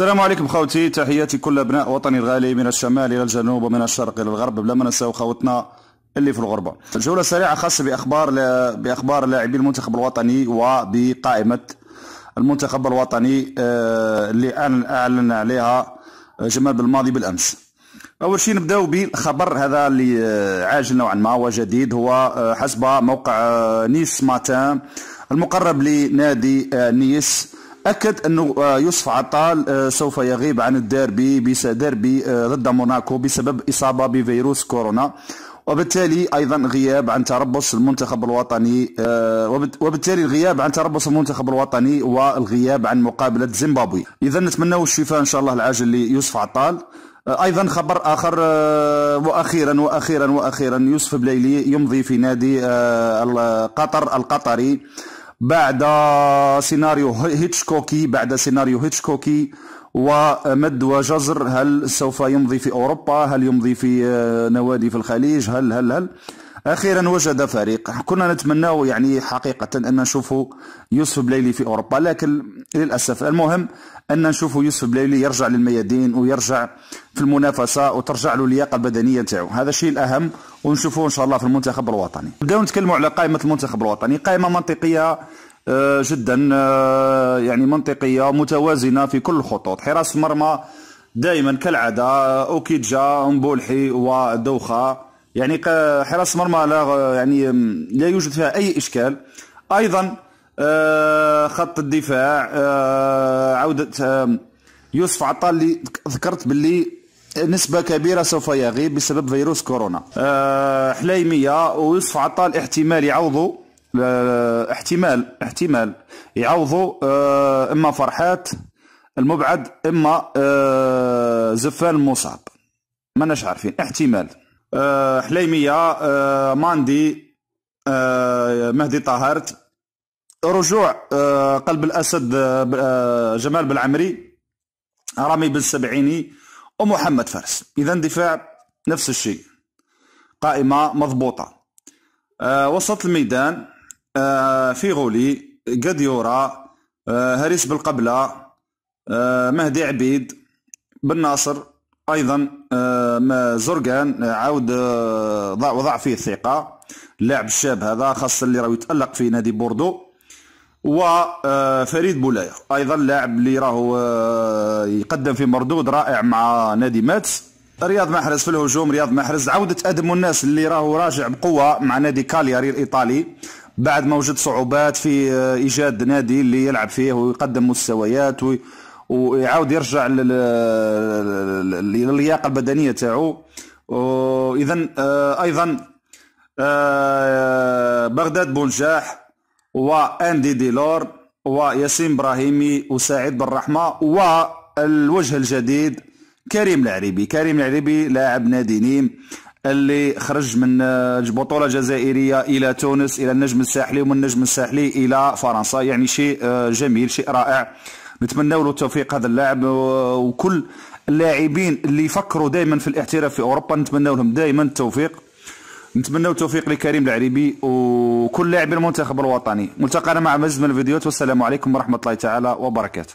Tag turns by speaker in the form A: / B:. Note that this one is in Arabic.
A: السلام عليكم خوتي تحياتي كل ابناء وطني الغالي من الشمال الى الجنوب ومن الشرق الى الغرب بلا ما ننساو خوتنا اللي في الغربه جوله سريعه خاصه باخبار ل... باخبار لاعبي المنتخب الوطني وبقائمه المنتخب الوطني آه، اللي اعلن عليها آه، جمال بالماضي بالامس اول شيء نبداو بالخبر هذا اللي آه، عاجل نوعا ما وجديد هو حسب موقع نيس ماتان المقرب لنادي نيس أكد أنه آه، يوسف عطال آه، سوف يغيب عن الديربي ديربي آه، ضد موناكو بسبب إصابة بفيروس كورونا وبالتالي ايضا غياب عن تربص المنتخب الوطني وبالتالي الغياب عن تربص المنتخب الوطني والغياب عن مقابله زيمبابوي اذا نتمنوا الشفاء ان شاء الله العاجل ليوسف عطال ايضا خبر اخر واخيرا واخيرا واخيرا يوسف بليلي يمضي في نادي قطر القطري بعد سيناريو هيتشكوكي بعد سيناريو هيتشكوكي ومد وجزر هل سوف يمضي في أوروبا هل يمضي في آه، نوادي في الخليج هل هل هل اخيرا وجد فريق كنا نتمناه يعني حقيقه ان نشوفه يوسف بليلي في اوروبا لكن للاسف المهم ان نشوفه يوسف بليلي يرجع للميادين ويرجع في المنافسه وترجع له اللياقه البدنيه نتاعو هذا الشيء الاهم ونشوفوه ان شاء الله في المنتخب الوطني نبداو نتكلموا على قائمه المنتخب الوطني قائمه منطقيه آه، جدا آه، يعني منطقيه متوازنه في كل الخطوط حراس المرمى دائما كالعاده آه، اوكيجا مبولحي ودوخه يعني حراسه مرمى لا يعني لا يوجد فيها اي اشكال ايضا آه، خط الدفاع آه، عوده آه، يوسف عطال اللي ذكرت باللي نسبة كبيرة سوف يغيب بسبب فيروس كورونا حليمية ويوسف عطال احتمال يعوضوا احتمال احتمال يعوضوا اما فرحات المبعد اما زفان المصاب ما نش عارفين احتمال أه حليميه أه ماندي أه مهدي طاهرت رجوع آه، قلب الاسد آه، آه، جمال بالعمري رامي بن سبعيني ومحمد فارس اذا دفاع نفس الشيء قائمه مضبوطه وسط الميدان في غولي قديورا هريس بالقبله مهدي عبيد بن ناصر ايضا آه، زرقان آه، عاود آه، وضع فيه الثقه اللاعب الشاب هذا خاصه اللي راهو يتالق في نادي بوردو وفريد بولايه ايضا لاعب اللي راهو يقدم في مردود رائع مع نادي ماتس رياض محرز في الهجوم رياض محرز عودة أدم الناس اللي راهو راجع بقوة مع نادي كالياري الإيطالي بعد ما وجد صعوبات في إيجاد نادي اللي يلعب فيه ويقدم مستويات وي ويعاود يرجع للياقه البدنيه تاعو واذا آه، ايضا آه، بغداد بونجاح واندي ديلور وياسين ابراهيمي وسعيد بن رحمه والوجه الجديد كريم العريبي كريم العريبي لاعب نادي نيم اللي خرج من البطوله آه، الجزائريه الى تونس الى النجم الساحلي ومن النجم الساحلي الى فرنسا يعني شيء جميل شيء رائع نتمناو له التوفيق هذا اللاعب وكل اللاعبين اللي يفكروا دائما في الاحتراف في اوروبا نتمناو لهم دائما التوفيق نتمناو التوفيق لكريم العريبي وكل لاعبي المنتخب الوطني ملتقانا مع مزيد من الفيديوهات والسلام عليكم ورحمه الله تعالى وبركاته